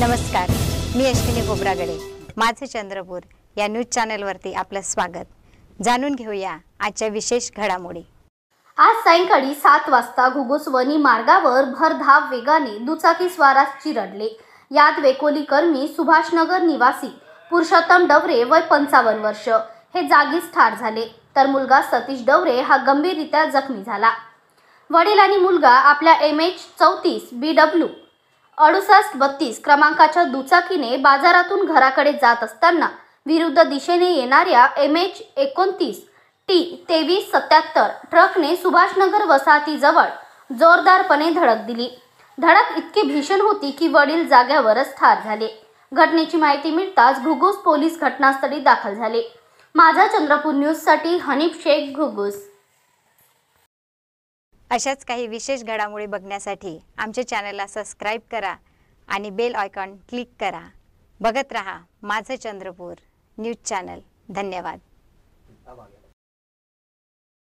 नमस्कार मी अश्विनी खोबरागडे माझे चंद्रपूर या न्यूज चॅनलवरती आपलं स्वागत जाणून घेऊया आजच्या विशेष घडामोडी आज सायंकाळी सात वाजता घुगुसवनी मार्गावर भरधाव वेगाने दुचाकी स्वारास चिरडले यात वेकोली कर्मी सुभाषनगर निवासी पुरुषोत्तम डवरे वय पंचावन्न वर्ष हे जागीच ठार झाले तर मुलगा सतीश डवरे हा गंभीररित्या जखमी झाला वडील आणि मुलगा आपल्या एम एच चौतीस बी डब्ल्यू अडुसष्ट बत्तीस क्रमांकाच्या दुचाकीने बाजारातून घराकडे जात असताना विरुद्ध दिशेने येणाऱ्या एम एच एकोणतीस टी तेवीस सत्याहत्तर ट्रकने सुभाषनगर वसाहतीजवळ जोरदारपणे धडक दिली धडक इतकी भीषण होती की वडील जाग्यावरच ठार झाले घटनेची माहिती मिळताच घुगूस पोलीस घटनास्थळी दाखल झाले माझा चंद्रपूर न्यूजसाठी हनीफ शेख घुगूस अशाच काही विशेष घडामोडी बघण्यासाठी आमच्या चॅनलला सबस्क्राईब करा आणि बेल आयकॉन क्लिक करा बघत रहा माझं चंद्रपूर न्यूज चॅनल धन्यवाद